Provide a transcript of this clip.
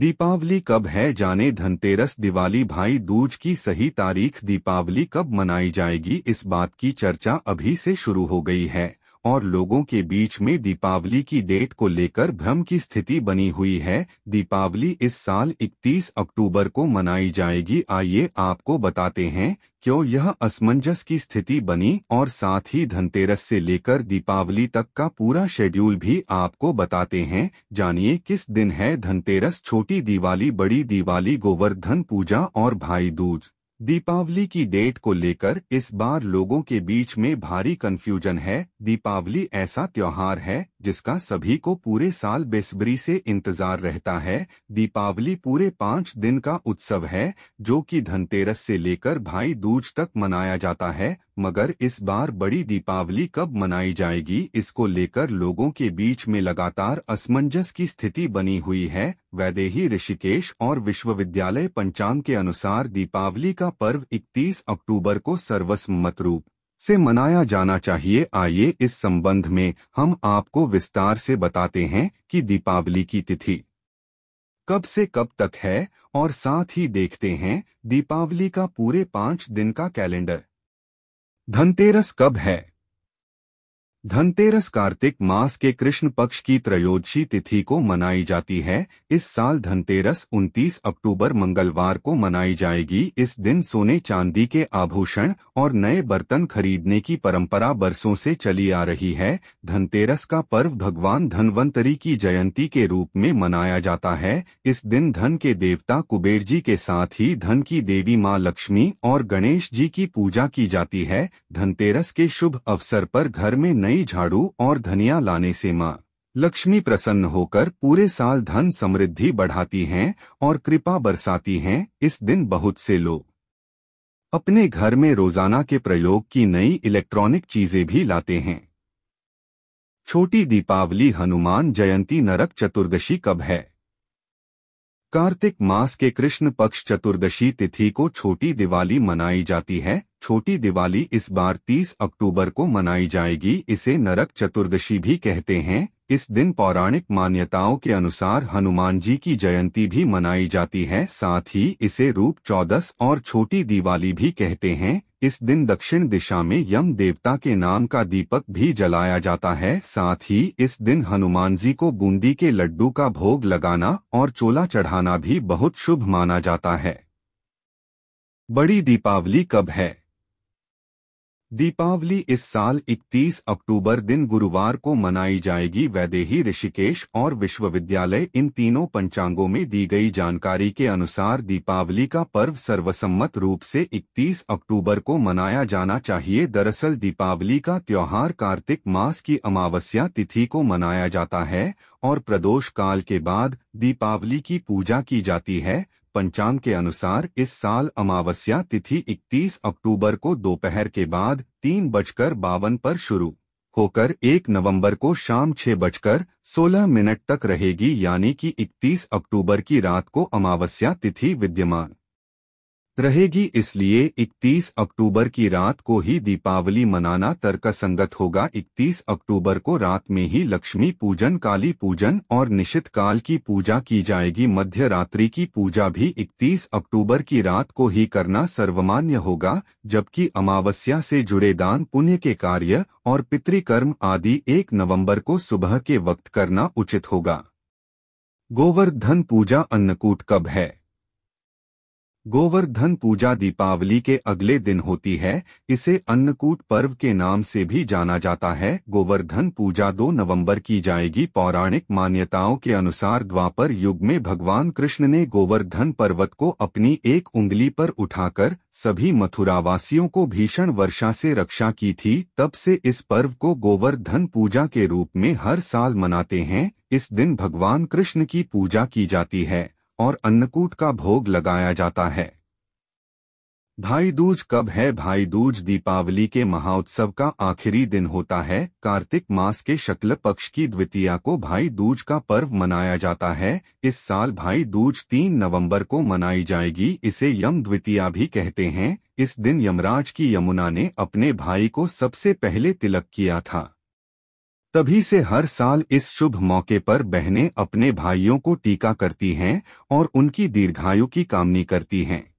दीपावली कब है जाने धनतेरस दिवाली भाई दूज की सही तारीख दीपावली कब मनाई जाएगी इस बात की चर्चा अभी से शुरू हो गई है और लोगों के बीच में दीपावली की डेट को लेकर भ्रम की स्थिति बनी हुई है दीपावली इस साल 31 अक्टूबर को मनाई जाएगी आइए आपको बताते हैं क्यों यह असमंजस की स्थिति बनी और साथ ही धनतेरस से लेकर दीपावली तक का पूरा शेड्यूल भी आपको बताते हैं जानिए किस दिन है धनतेरस छोटी दिवाली बड़ी दिवाली गोवर्धन पूजा और भाई दूज दीपावली की डेट को लेकर इस बार लोगों के बीच में भारी कन्फ्यूजन है दीपावली ऐसा त्योहार है जिसका सभी को पूरे साल बेसब्री से इंतजार रहता है दीपावली पूरे पाँच दिन का उत्सव है जो कि धनतेरस से लेकर भाई दूज तक मनाया जाता है मगर इस बार बड़ी दीपावली कब मनाई जाएगी इसको लेकर लोगों के बीच में लगातार असमंजस की स्थिति बनी हुई है वैदेही ऋषिकेश और विश्वविद्यालय पंचांग के अनुसार दीपावली का पर्व 31 अक्टूबर को सर्वसम्मत रूप से मनाया जाना चाहिए आइए इस संबंध में हम आपको विस्तार से बताते हैं कि दीपावली की तिथि कब से कब तक है और साथ ही देखते हैं दीपावली का पूरे पांच दिन का कैलेंडर धनतेरस कब है धनतेरस कार्तिक मास के कृष्ण पक्ष की त्रयोदशी तिथि को मनाई जाती है इस साल धनतेरस 29 अक्टूबर मंगलवार को मनाई जाएगी इस दिन सोने चांदी के आभूषण और नए बर्तन खरीदने की परंपरा बरसों से चली आ रही है धनतेरस का पर्व भगवान धनवंतरी की जयंती के रूप में मनाया जाता है इस दिन धन के देवता कुबेर जी के साथ ही धन की देवी माँ लक्ष्मी और गणेश जी की पूजा की जाती है धनतेरस के शुभ अवसर पर घर में नई नई झाड़ू और धनिया लाने से माँ लक्ष्मी प्रसन्न होकर पूरे साल धन समृद्धि बढ़ाती हैं और कृपा बरसाती हैं इस दिन बहुत से लोग अपने घर में रोजाना के प्रयोग की नई इलेक्ट्रॉनिक चीजें भी लाते हैं छोटी दीपावली हनुमान जयंती नरक चतुर्दशी कब है कार्तिक मास के कृष्ण पक्ष चतुर्दशी तिथि को छोटी दिवाली मनाई जाती है छोटी दिवाली इस बार 30 अक्टूबर को मनाई जाएगी इसे नरक चतुर्दशी भी कहते हैं इस दिन पौराणिक मान्यताओं के अनुसार हनुमान जी की जयंती भी मनाई जाती है साथ ही इसे रूप चौदस और छोटी दिवाली भी कहते हैं इस दिन दक्षिण दिशा में यम देवता के नाम का दीपक भी जलाया जाता है साथ ही इस दिन हनुमान जी को बूंदी के लड्डू का भोग लगाना और चोला चढ़ाना भी बहुत शुभ माना जाता है बड़ी दीपावली कब है दीपावली इस साल 31 अक्टूबर दिन गुरुवार को मनाई जाएगी वैदेही ऋषिकेश और विश्वविद्यालय इन तीनों पंचांगों में दी गई जानकारी के अनुसार दीपावली का पर्व सर्वसम्मत रूप से 31 अक्टूबर को मनाया जाना चाहिए दरअसल दीपावली का त्योहार कार्तिक मास की अमावस्या तिथि को मनाया जाता है और प्रदोष काल के बाद दीपावली की पूजा की जाती है पंचांग के अनुसार इस साल अमावस्या तिथि 31 अक्टूबर को दोपहर के बाद तीन बजकर बावन पर शुरू होकर 1 नवंबर को शाम छह बजकर सोलह मिनट तक रहेगी यानी कि 31 अक्टूबर की रात को अमावस्या तिथि विद्यमान रहेगी इसलिए 31 अक्टूबर की रात को ही दीपावली मनाना तर्कसंगत होगा 31 अक्टूबर को रात में ही लक्ष्मी पूजन काली पूजन और निश्चित काल की पूजा की जाएगी मध्य रात्रि की पूजा भी 31 अक्टूबर की रात को ही करना सर्वमान्य होगा जबकि अमावस्या से जुड़े दान पुण्य के कार्य और पितृकर्म आदि 1 नवम्बर को सुबह के वक्त करना उचित होगा गोवर्धन पूजा अन्नकूट कब है गोवर्धन पूजा दीपावली के अगले दिन होती है इसे अन्नकूट पर्व के नाम से भी जाना जाता है गोवर्धन पूजा 2 नवंबर की जाएगी पौराणिक मान्यताओं के अनुसार द्वापर युग में भगवान कृष्ण ने गोवर्धन पर्वत को अपनी एक उंगली पर उठाकर सभी मथुरावासियों को भीषण वर्षा से रक्षा की थी तब से इस पर्व को गोवर्धन पूजा के रूप में हर साल मनाते हैं इस दिन भगवान कृष्ण की पूजा की जाती है और अन्नकूट का भोग लगाया जाता है भाई दूज कब है भाई दूज दीपावली के महाउत्सव का आखिरी दिन होता है कार्तिक मास के शक्ल पक्ष की द्वितीया को भाई दूज का पर्व मनाया जाता है इस साल भाई दूज तीन नवंबर को मनाई जाएगी इसे यम द्वितीया भी कहते हैं इस दिन यमराज की यमुना ने अपने भाई को सबसे पहले तिलक किया था तभी से हर साल इस शुभ मौके पर बहनें अपने भाइयों को टीका करती हैं और उनकी दीर्घायु की कामनी करती हैं